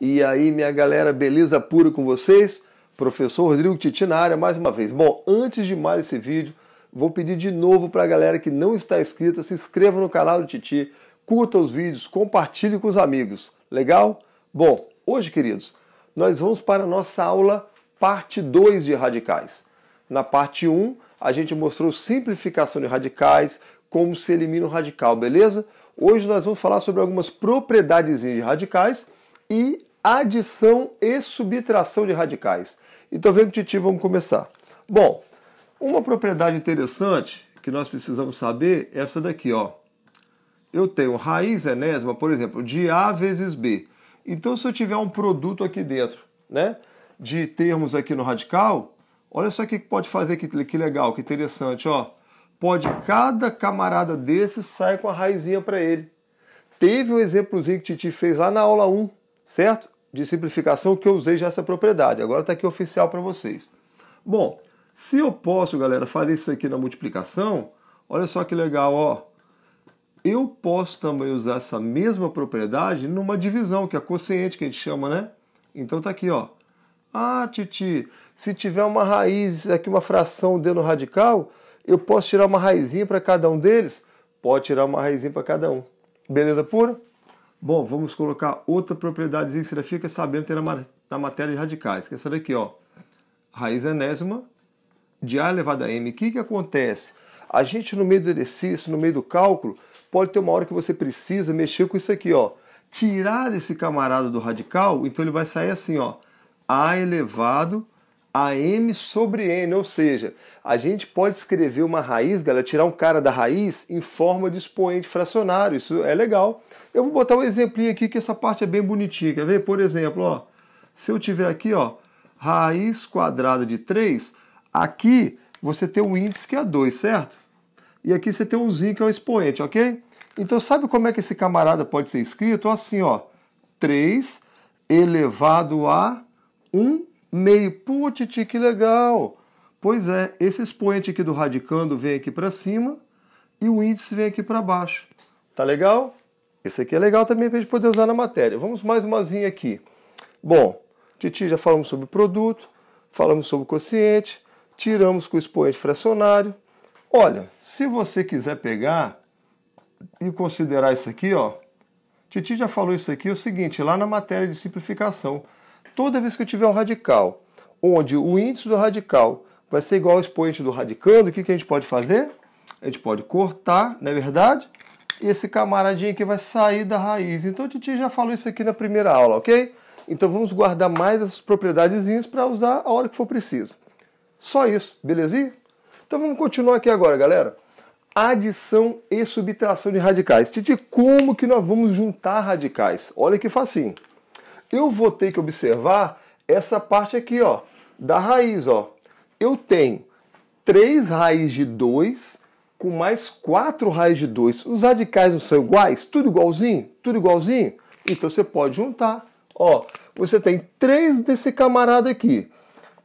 E aí, minha galera, beleza pura com vocês? Professor Rodrigo Titi na área mais uma vez. Bom, antes de mais esse vídeo, vou pedir de novo para a galera que não está inscrita, se inscreva no canal do Titi, curta os vídeos, compartilhe com os amigos. Legal? Bom, hoje, queridos, nós vamos para a nossa aula parte 2 de radicais. Na parte 1, um, a gente mostrou simplificação de radicais, como se elimina o radical, beleza? Hoje nós vamos falar sobre algumas propriedades de radicais e adição e subtração de radicais. Então vem Titi, vamos começar. Bom, uma propriedade interessante que nós precisamos saber é essa daqui, ó. Eu tenho raiz enésima, por exemplo, de A vezes B. Então se eu tiver um produto aqui dentro, né, de termos aqui no radical, olha só o que pode fazer, que, que legal, que interessante, ó. Pode cada camarada desses sair com a raizinha para ele. Teve um exemplozinho que Titi fez lá na aula 1, certo? De simplificação que eu usei já essa propriedade. Agora está aqui oficial para vocês. Bom, se eu posso, galera, fazer isso aqui na multiplicação, olha só que legal, ó. Eu posso também usar essa mesma propriedade numa divisão, que é a quociente, que a gente chama, né? Então tá aqui, ó. Ah, Titi, se tiver uma raiz, aqui uma fração dentro do radical, eu posso tirar uma raizinha para cada um deles? Pode tirar uma raizinha para cada um. Beleza pura? Bom, vamos colocar outra propriedadezinha que você já fica sabendo ter na, na matéria de radicais, que é essa daqui, ó. Raiz enésima de A elevado a M. O que, que acontece? A gente, no meio do exercício, no meio do cálculo, pode ter uma hora que você precisa mexer com isso aqui, ó. Tirar esse camarada do radical, então ele vai sair assim, ó. A elevado AM sobre N, ou seja, a gente pode escrever uma raiz, galera, tirar um cara da raiz em forma de expoente fracionário, isso é legal. Eu vou botar um exemplinho aqui que essa parte é bem bonitinha, quer ver? Por exemplo, ó, se eu tiver aqui, ó, raiz quadrada de 3, aqui você tem um índice que é 2, certo? E aqui você tem um zinho que é o um expoente, ok? Então sabe como é que esse camarada pode ser escrito? Assim, ó, 3 elevado a 1 meio. Pô, Titi, que legal! Pois é, esse expoente aqui do radicando vem aqui para cima e o índice vem aqui para baixo. Tá legal? Esse aqui é legal também para a gente poder usar na matéria. Vamos mais uma aqui. Bom, Titi, já falamos sobre produto, falamos sobre o quociente, tiramos com o expoente fracionário. Olha, se você quiser pegar e considerar isso aqui, ó, Titi já falou isso aqui, é o seguinte, lá na matéria de simplificação toda vez que eu tiver um radical, onde o índice do radical vai ser igual ao expoente do radicando, o que, que a gente pode fazer? A gente pode cortar, não é verdade? E esse camaradinho aqui vai sair da raiz. Então, a Titi já falou isso aqui na primeira aula, ok? Então, vamos guardar mais essas propriedadezinhas para usar a hora que for preciso. Só isso, belezinha? Então, vamos continuar aqui agora, galera. Adição e subtração de radicais. Titi, como que nós vamos juntar radicais? Olha que facinho eu vou ter que observar essa parte aqui, ó, da raiz, ó. Eu tenho 3 raiz de 2 com mais 4 raiz de 2. Os radicais não são iguais? Tudo igualzinho? Tudo igualzinho? Então você pode juntar. Ó, você tem 3 desse camarada aqui.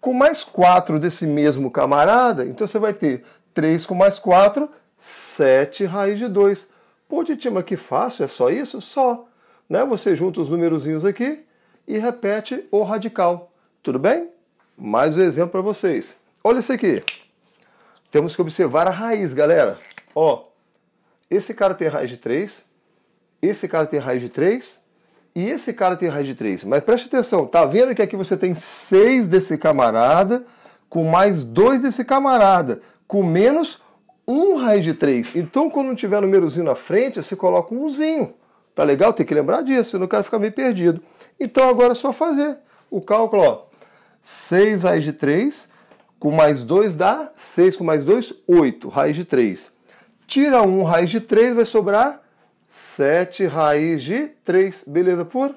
Com mais 4 desse mesmo camarada, então você vai ter 3 com mais 4, 7 raiz de 2. Pô, Titima, que fácil, é só isso? Só. Né? Você junta os numerozinhos aqui, e repete o radical. Tudo bem? Mais um exemplo para vocês. Olha isso aqui. Temos que observar a raiz, galera. Ó, esse cara tem raiz de 3, esse cara tem raiz de 3 e esse cara tem raiz de 3. Mas preste atenção, tá vendo que aqui você tem 6 desse camarada com mais 2 desse camarada, com menos 1 raiz de 3. Então, quando não tiver númerozinho na frente, você coloca umzinho. Tá legal? Tem que lembrar disso, senão o cara fica meio perdido. Então agora é só fazer o cálculo, ó. 6 raiz de 3 com mais 2 dá 6 com mais 2, 8 raiz de 3. Tira 1 raiz de 3, vai sobrar 7 raiz de 3. Beleza, por?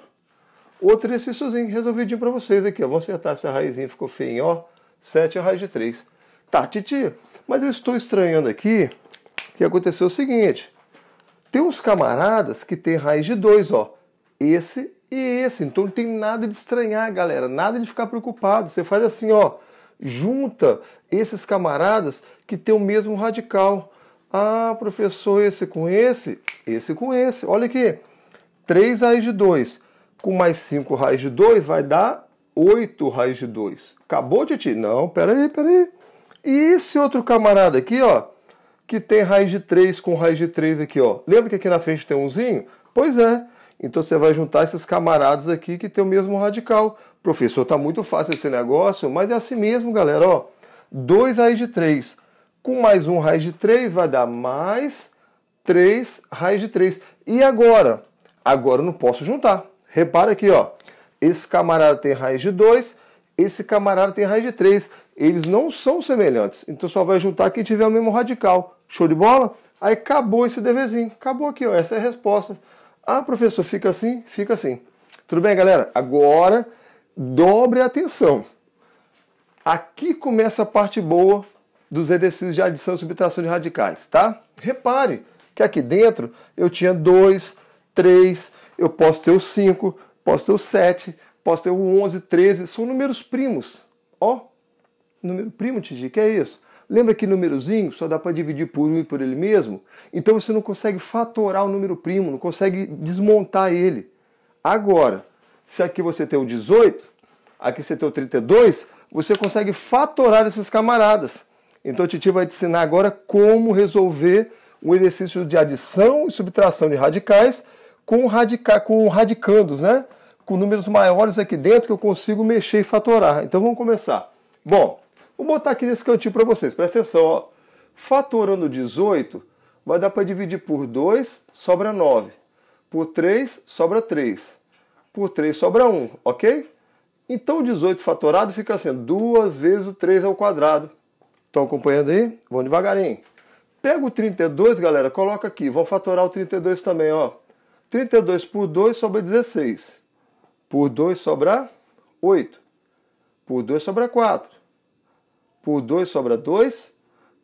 Outro exercíciozinho resolvidinho para vocês aqui. Ó. Vamos acertar essa raizinha, ficou feinha, ó. 7 é raiz de 3. Tá, titi, mas eu estou estranhando aqui que aconteceu o seguinte. Tem uns camaradas que tem raiz de 2, ó. Esse e é esse. Então não tem nada de estranhar, galera, nada de ficar preocupado. Você faz assim, ó, junta esses camaradas que tem o mesmo radical. Ah, professor, esse com esse, esse com esse. Olha aqui, 3 raiz de 2 com mais 5 raiz de 2 vai dar 8 raiz de 2. Acabou, Titi? Não, peraí, peraí. E esse outro camarada aqui, ó, que tem raiz de 3 com raiz de 3 aqui, ó. Lembra que aqui na frente tem umzinho? Pois é. Então você vai juntar esses camaradas aqui que tem o mesmo radical. Professor, tá muito fácil esse negócio, mas é assim mesmo, galera. Ó, 2 raiz de 3. Com mais 1 um raiz de 3 vai dar mais 3 raiz de 3. E agora? Agora eu não posso juntar. Repara aqui, ó. Esse camarada tem raiz de 2, esse camarada tem raiz de 3. Eles não são semelhantes. Então só vai juntar quem tiver o mesmo radical. Show de bola? Aí acabou esse devezinho. Acabou aqui, ó. Essa é a resposta. Ah, professor, fica assim? Fica assim. Tudo bem, galera? Agora dobre a atenção. Aqui começa a parte boa dos exercícios de adição e subtração de radicais, tá? Repare que aqui dentro eu tinha 2, 3, eu posso ter o 5, posso ter o 7, posso ter o 11, 13, são números primos. Ó, número primo, Tigi, que é isso? Lembra que númerozinho só dá para dividir por um e por ele mesmo? Então você não consegue fatorar o número primo, não consegue desmontar ele. Agora, se aqui você tem o 18, aqui você tem o 32, você consegue fatorar esses camaradas. Então o Titi vai te ensinar agora como resolver o exercício de adição e subtração de radicais com, radica com radicandos, né? Com números maiores aqui dentro que eu consigo mexer e fatorar. Então vamos começar. Bom, Vou botar aqui nesse cantinho para vocês, presta atenção. Ó. Fatorando 18, vai dar para dividir por 2, sobra 9. Por 3, sobra 3. Por 3, sobra 1, ok? Então 18 fatorado fica sendo assim, 2 vezes o 3 ao quadrado. Estão acompanhando aí? Vão devagarinho. Pega o 32, galera, coloca aqui. Vão fatorar o 32 também, ó. 32 por 2 sobra 16. Por 2 sobra 8. Por 2 sobra 4. Por 2 sobra 2.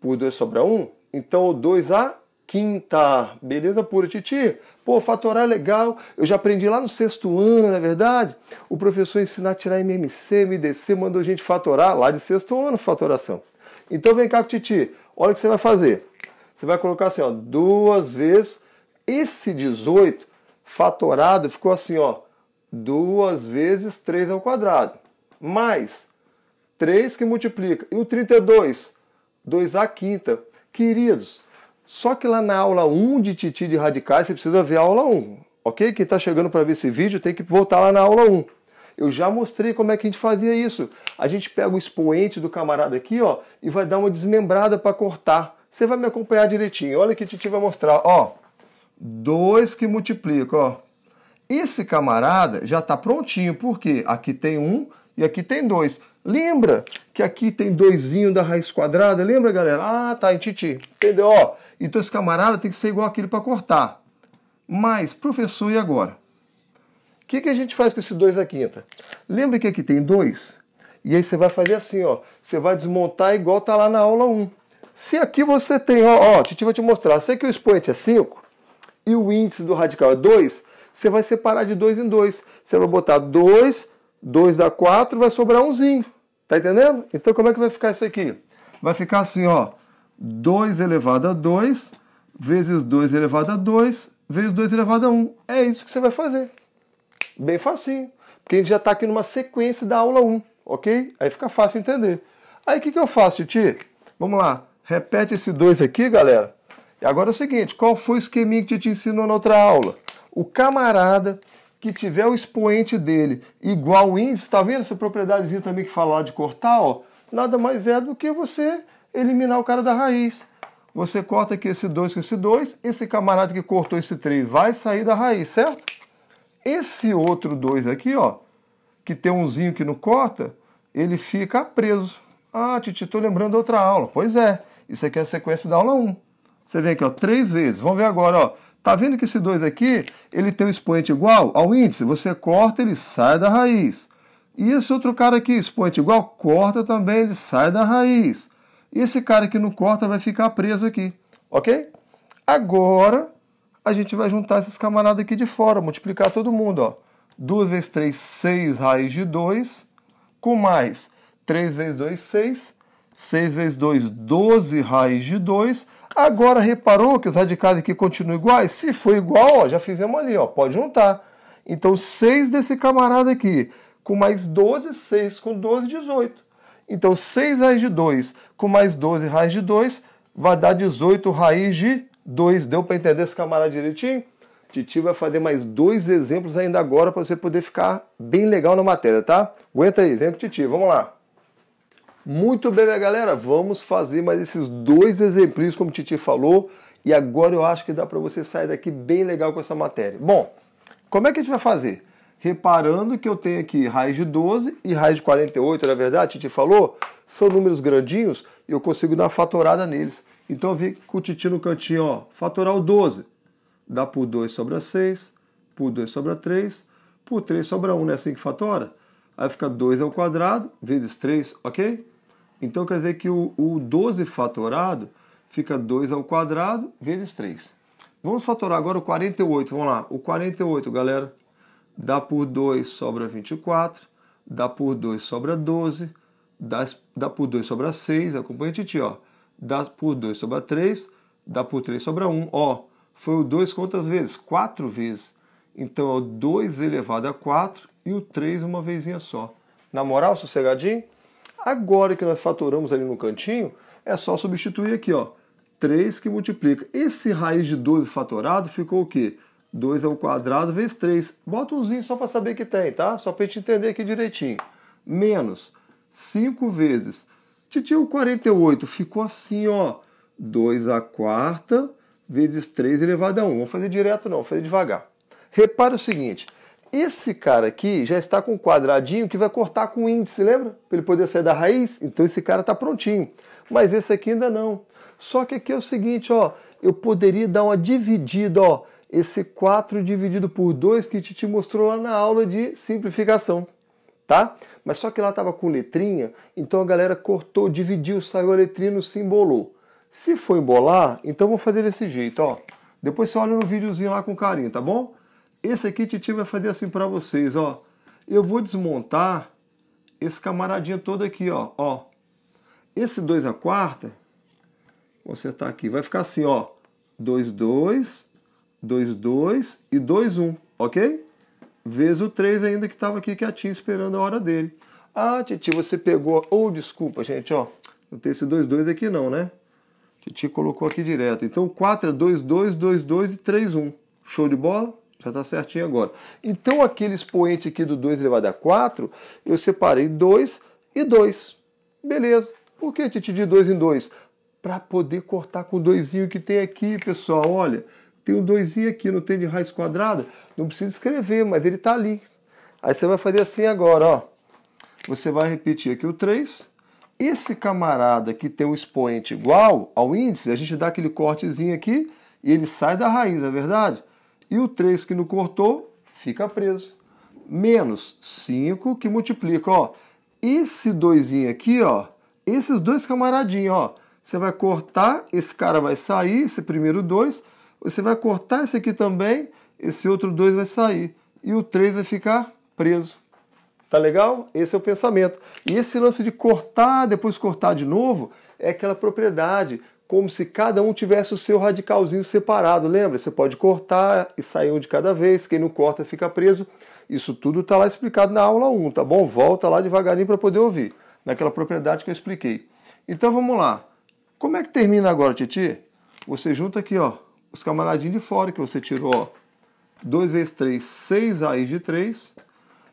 Por 2 sobra 1. Então, 2 a quinta. Beleza pura, Titi? Pô, fatorar é legal. Eu já aprendi lá no sexto ano, na é verdade. O professor ensinar a tirar MMC, MDC, mandou a gente fatorar lá de sexto ano, fatoração. Então vem cá com o Titi. Olha o que você vai fazer. Você vai colocar assim, ó, duas vezes. Esse 18 fatorado ficou assim, ó, duas vezes 3 ao quadrado. Mais 3 que multiplica. E o 32, 2 à quinta. Queridos, só que lá na aula 1 de Titi de Radicais, você precisa ver a aula 1, ok? Quem está chegando para ver esse vídeo tem que voltar lá na aula 1. Eu já mostrei como é que a gente fazia isso. A gente pega o expoente do camarada aqui, ó, e vai dar uma desmembrada para cortar. Você vai me acompanhar direitinho. Olha que Titi vai mostrar, ó. 2 que multiplica, ó. Esse camarada já está prontinho, porque aqui tem um e aqui tem 2. Lembra que aqui tem 2 da raiz quadrada? Lembra, galera? Ah, tá, em titi. Entendeu? Ó, então esse camarada tem que ser igual aquele para cortar. Mas, professor, e agora? O que, que a gente faz com esse 2 da quinta? Lembra que aqui tem 2? E aí você vai fazer assim, ó. Você vai desmontar igual tá lá na aula 1. Um. Se aqui você tem, ó, ó, Titi vai te mostrar. Se aqui o expoente é 5 e o índice do radical é 2, você vai separar de 2 em 2. Você vai botar 2 2 dá 4, vai sobrar umzinho. Tá entendendo? Então como é que vai ficar isso aqui? Vai ficar assim, ó. 2 elevado a 2 vezes 2 elevado a 2 vezes 2 elevado a 1. É isso que você vai fazer. Bem facinho. Porque a gente já está aqui numa sequência da aula 1, ok? Aí fica fácil entender. Aí o que, que eu faço, Titi? Vamos lá. Repete esse 2 aqui, galera. E agora é o seguinte, qual foi o esqueminha que te ensinou na outra aula? O camarada que tiver o expoente dele igual o índice, tá vendo essa propriedadezinha também que falar de cortar, ó? Nada mais é do que você eliminar o cara da raiz. Você corta aqui esse 2 com esse 2, esse camarada que cortou esse 3 vai sair da raiz, certo? Esse outro 2 aqui, ó, que tem umzinho que não corta, ele fica preso. Ah, Titi, tô lembrando outra aula. Pois é, isso aqui é a sequência da aula 1. Você vem aqui, ó, três vezes. Vamos ver agora, ó. Tá vendo que esse 2 aqui, ele tem um expoente igual ao índice? Você corta, ele sai da raiz. E esse outro cara aqui, expoente igual, corta também, ele sai da raiz. E esse cara que não corta vai ficar preso aqui, ok? Agora, a gente vai juntar esses camaradas aqui de fora, multiplicar todo mundo, ó. 2 vezes 3, 6 raiz de 2, com mais 3 vezes 2, 6. 6 vezes 2, 12 raiz de 2 Agora reparou que os radicais aqui continuam iguais? Se for igual, ó, já fizemos ali, ó, pode juntar. Então 6 desse camarada aqui com mais 12, 6 com 12, 18. Então 6 raiz de 2 com mais 12 raiz de 2 vai dar 18 raiz de 2. Deu para entender esse camarada direitinho? Titi vai fazer mais dois exemplos ainda agora para você poder ficar bem legal na matéria, tá? Aguenta aí, vem com o Titi, vamos lá. Muito bem, minha galera, vamos fazer mais esses dois exemplos, como o Titi falou, e agora eu acho que dá para você sair daqui bem legal com essa matéria. Bom, como é que a gente vai fazer? Reparando que eu tenho aqui raiz de 12 e raiz de 48, na é verdade, Titi falou, são números grandinhos e eu consigo dar fatorada neles. Então eu vim com o Titi no cantinho, ó, fatorar o 12. Dá por 2 sobra 6, por 2 sobra 3, por 3 sobra 1, não é assim que fatora? Aí fica 2 ao quadrado, vezes 3, ok? Então quer dizer que o, o 12 fatorado fica 2 ao quadrado vezes 3. Vamos fatorar agora o 48, vamos lá. O 48, galera, dá por 2 sobra 24, dá por 2 sobra 12, dá, dá por 2 sobra 6, acompanha Titi, ó. Dá por 2 sobra 3, dá por 3 sobra 1, ó. Foi o 2 quantas vezes? 4 vezes. Então é o 2 elevado a 4 e o 3 uma vezinha só. Na moral, sossegadinho? Agora que nós fatoramos ali no cantinho, é só substituir aqui, ó, 3 que multiplica. Esse raiz de 12 fatorado ficou o quê? 2 ao quadrado vezes 3. Bota umzinho só para saber que tem, tá? Só para a gente entender aqui direitinho. Menos 5 vezes. Titio 48 ficou assim, ó. 2 à quarta vezes 3 elevado a 1. Vou fazer direto não, vou fazer devagar. Repara o seguinte, esse cara aqui já está com um quadradinho que vai cortar com o índice, lembra? Para ele poder sair da raiz. Então esse cara está prontinho. Mas esse aqui ainda não. Só que aqui é o seguinte, ó, eu poderia dar uma dividida, ó, esse 4 dividido por 2 que te mostrou lá na aula de simplificação, tá? Mas só que lá estava com letrinha, então a galera cortou, dividiu, saiu a letrinha se simbolou. Se for embolar, então vou fazer desse jeito, ó. Depois você olha no videozinho lá com carinho, tá bom? Esse aqui, Titi vai fazer assim para vocês, ó. Eu vou desmontar esse camaradinho todo aqui, ó. ó. Esse 2 a quarta, você tá aqui, vai ficar assim, ó. 2, 2, 2, 2 e 2, 1, um, ok? Vezes o 3 ainda que estava aqui quietinho esperando a hora dele. Ah, Titi, você pegou... Ou, oh, desculpa, gente, ó. Não tem esse 2, 2 aqui não, né? Titi colocou aqui direto. Então, 4 é 2, 2, 2, 2 e 3, 1. Um. Show de bola? Já está certinho agora. Então, aquele expoente aqui do 2 elevado a 4, eu separei 2 e 2. Beleza. Por que, Titi, de 2 em 2? Para poder cortar com o 2 que tem aqui, pessoal. Olha, tem um 2 aqui, não tem de raiz quadrada? Não precisa escrever, mas ele está ali. Aí você vai fazer assim agora, ó. Você vai repetir aqui o 3. Esse camarada que tem um expoente igual ao índice, a gente dá aquele cortezinho aqui e ele sai da raiz, é verdade? E o 3 que não cortou fica preso. Menos 5 que multiplica, ó. Esse 2 aqui, ó. Esses dois camaradinhos, ó. Você vai cortar, esse cara vai sair, esse primeiro 2. Você vai cortar esse aqui também, esse outro 2 vai sair. E o 3 vai ficar preso. Tá legal? Esse é o pensamento. E esse lance de cortar, depois cortar de novo, é aquela propriedade como se cada um tivesse o seu radicalzinho separado. Lembra? Você pode cortar e sair um de cada vez, quem não corta fica preso. Isso tudo está lá explicado na aula 1, tá bom? Volta lá devagarinho para poder ouvir, naquela propriedade que eu expliquei. Então vamos lá. Como é que termina agora, Titi? Você junta aqui, ó, os camaradinhos de fora que você tirou, ó. 2 vezes 3, 6 raiz de 3,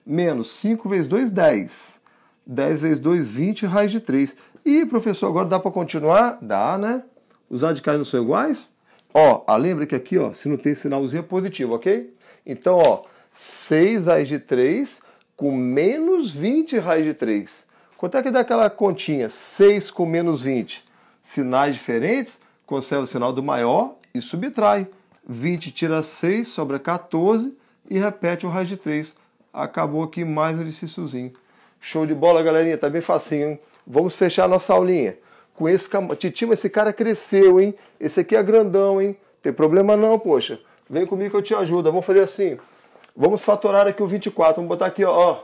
menos 5 vezes 2, 10. 10 vezes 2, 20 raiz de 3. Ih, professor, agora dá para continuar? Dá, né? Os radicais não são iguais? Ó, ah, lembra que aqui, ó, se não tem sinalzinho é positivo, ok? Então, ó, 6 raiz de 3 com menos 20 raiz de 3. Quanto é que dá aquela continha? 6 com menos 20. Sinais diferentes, conserva o sinal do maior e subtrai. 20 tira 6, sobra 14 e repete o raiz de 3. Acabou aqui mais um exercíciozinho. Show de bola, galerinha. Tá bem facinho, hein? Vamos fechar nossa aulinha. Com esse Titi, mas esse cara cresceu, hein? Esse aqui é grandão, hein? Tem problema não, poxa. Vem comigo que eu te ajudo. Vamos fazer assim. Vamos fatorar aqui o 24. Vamos botar aqui, ó.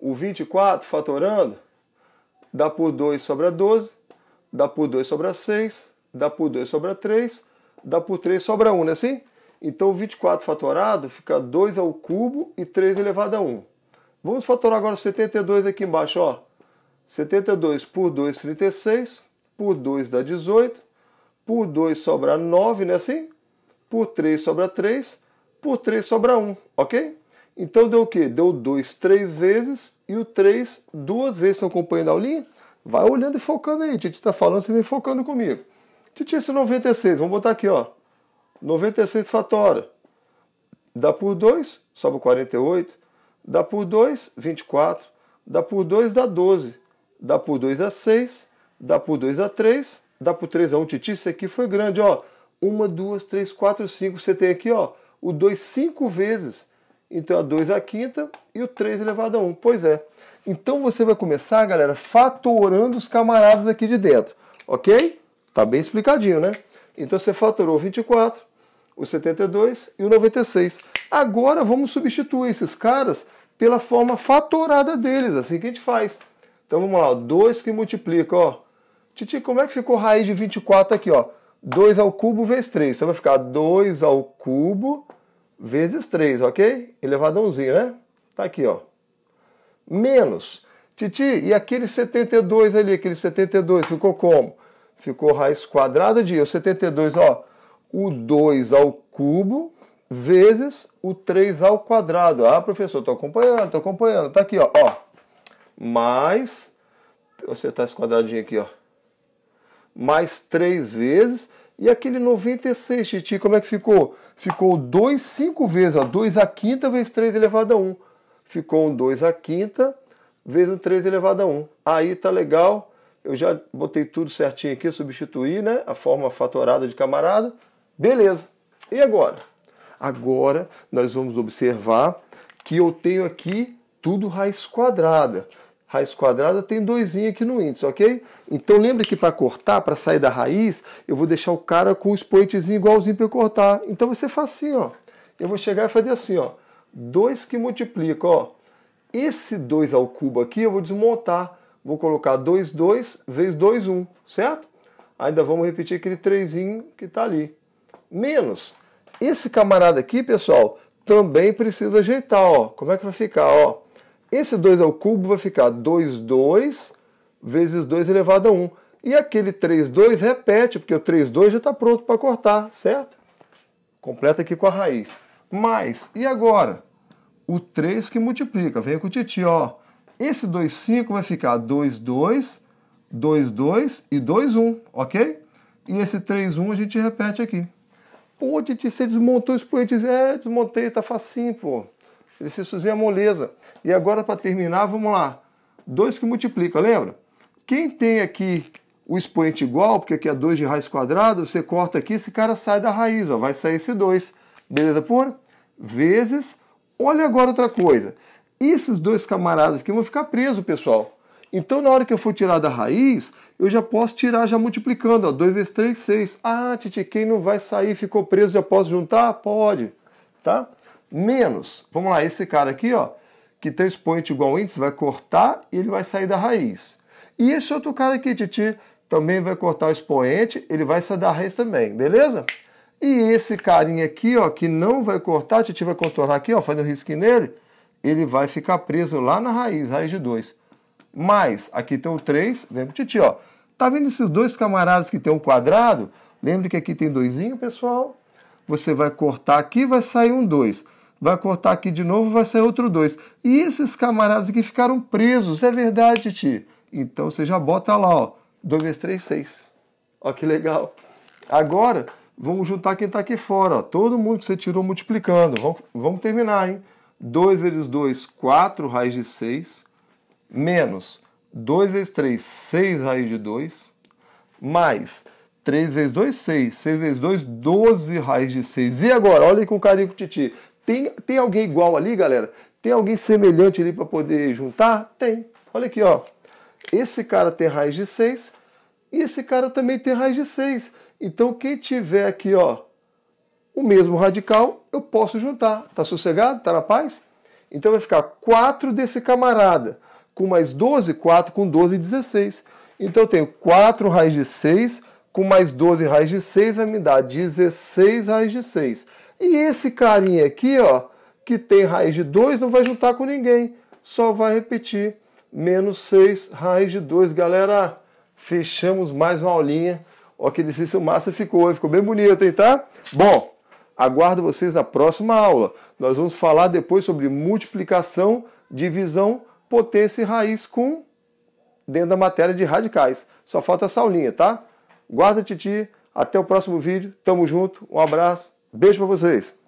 O 24 fatorando dá por 2 sobra 12, dá por 2 sobra 6, dá por 2 sobra 3, dá por 3 sobra 1, não é assim? Então 24 fatorado fica 2 ao cubo e 3 elevado a 1. Vamos fatorar agora o 72 aqui embaixo, ó. 72 por 2, 36. Por 2 dá 18. Por 2 sobra 9, não é assim? Por 3 sobra 3. Por 3 sobra 1, ok? Então deu o quê? Deu 2 três vezes e o 3 duas vezes. Estão acompanhando a aulinha? Vai olhando e focando aí. Titi está falando, você vem focando comigo. Titi, esse 96, vamos botar aqui, ó. 96 fatora. Dá por 2, sobra 48. Dá por 2, 24. Dá por 2, dá 12 dá por 2 a 6, dá por 2 a 3, dá por 3 a 1, Titi, isso aqui foi grande, ó. 1, 2, 3, 4, 5, você tem aqui, ó, o 2 5 vezes. Então, a 2 a quinta e o 3 elevado a 1. Pois é. Então, você vai começar, galera, fatorando os camaradas aqui de dentro, ok? Tá bem explicadinho, né? Então, você fatorou 24, o 72 e o 96. Agora, vamos substituir esses caras pela forma fatorada deles, assim que a gente faz. Então vamos lá, 2 que multiplica, ó. Titi, como é que ficou raiz de 24 aqui, ó? 2 ao cubo vezes 3. Então vai ficar 2 ao cubo vezes 3, ok? Elevadãozinho, né? Tá aqui, ó. Menos. Titi, e aquele 72 ali, aquele 72 ficou como? Ficou raiz quadrada de o 72, ó. O 2 ao cubo vezes o 3 ao quadrado. Ah, professor, tô acompanhando, tô acompanhando. Tá aqui, ó. ó mais, vou acertar tá esse quadradinho aqui, ó, mais 3 vezes, e aquele 96, Titi, como é que ficou? Ficou 2 5 vezes, ó, 2 a quinta vezes 3 elevado a 1. Ficou um 2 a quinta vezes um 3 elevado a 1. Aí tá legal, eu já botei tudo certinho aqui, substituí, né, a forma fatorada de camarada. Beleza. E agora? Agora nós vamos observar que eu tenho aqui tudo raiz quadrada. Raiz quadrada tem doisinho aqui no índice, ok? Então lembra que para cortar, para sair da raiz, eu vou deixar o cara com o expoentezinho igualzinho para eu cortar. Então vai ser assim ó. Eu vou chegar e fazer assim, ó. 2 que multiplica, ó. Esse 2 ao cubo aqui eu vou desmontar. Vou colocar 2, 2 vezes 2, 1, um, certo? Ainda vamos repetir aquele 3 que está ali. Menos. Esse camarada aqui, pessoal, também precisa ajeitar, ó. Como é que vai ficar, ó? Esse 2 ao cubo vai ficar 2, 2 vezes 2 elevado a 1. E aquele 3, 2 repete, porque o 3, 2 já está pronto para cortar, certo? Completa aqui com a raiz. Mas, e agora? O 3 que multiplica, vem com o titi, ó. Esse 2, 5 vai ficar 2, 2, 2, 2 e 2, 1, ok? E esse 3, 1 a gente repete aqui. Pô, titi, você desmontou os expoente. É, desmontei, tá facinho, pô. Exercício é moleza. E agora, para terminar, vamos lá. 2 que multiplica, lembra? Quem tem aqui o expoente igual, porque aqui é 2 de raiz quadrada, você corta aqui, esse cara sai da raiz, ó, vai sair esse 2. Beleza por? Vezes. Olha agora outra coisa. Esses dois camaradas aqui vão ficar presos, pessoal. Então, na hora que eu for tirar da raiz, eu já posso tirar já multiplicando. Ó, 2 vezes 3, 6. Ah, Titi, quem não vai sair, ficou preso, já posso juntar? Pode. Tá? menos. Vamos lá, esse cara aqui, ó, que tem o expoente igual ao índice, vai cortar e ele vai sair da raiz. E esse outro cara aqui, Titi, também vai cortar o expoente, ele vai sair da raiz também, beleza? E esse carinha aqui, ó, que não vai cortar, Titi vai contornar aqui, ó, fazendo um risquinho nele, ele vai ficar preso lá na raiz, raiz de 2. Mais, aqui tem o 3, com o Titi, ó, tá vendo esses dois camaradas que tem um quadrado? lembre que aqui tem doisinho, pessoal? Você vai cortar aqui, vai sair um 2 vai cortar aqui de novo, vai sair outro 2. E esses camaradas aqui ficaram presos, é verdade, Titi. Então você já bota lá, ó, 2 vezes 3, 6. Ó que legal. Agora, vamos juntar quem está aqui fora, ó. todo mundo que você tirou multiplicando. Vamos, vamos terminar, hein? 2 vezes 2, 4 raiz de 6, menos 2 vezes 3, 6 raiz de 2, mais 3 vezes 2, 6. 6 vezes 2, 12 raiz de 6. E agora? Olha aí com carinho com o Titi. Tem, tem alguém igual ali, galera? Tem alguém semelhante ali para poder juntar? Tem. Olha aqui, ó. Esse cara tem raiz de 6 e esse cara também tem raiz de 6. Então, quem tiver aqui, ó, o mesmo radical, eu posso juntar. Tá sossegado? Tá na paz? Então vai ficar 4 desse camarada com mais 12, 4 com 12, 16. Então eu tenho 4 raiz de 6 com mais 12 raiz de 6 vai me dar 16 raiz de 6. E esse carinha aqui, ó, que tem raiz de 2, não vai juntar com ninguém. Só vai repetir menos 6 raiz de 2. Galera, fechamos mais uma aulinha. Ó, que exercício massa ficou, hein? Ficou bem bonito, hein, tá? Bom, aguardo vocês na próxima aula. Nós vamos falar depois sobre multiplicação, divisão, potência e raiz com dentro da matéria de radicais. Só falta essa aulinha, tá? Guarda, Titi. Até o próximo vídeo. Tamo junto. Um abraço. Beijo para vocês!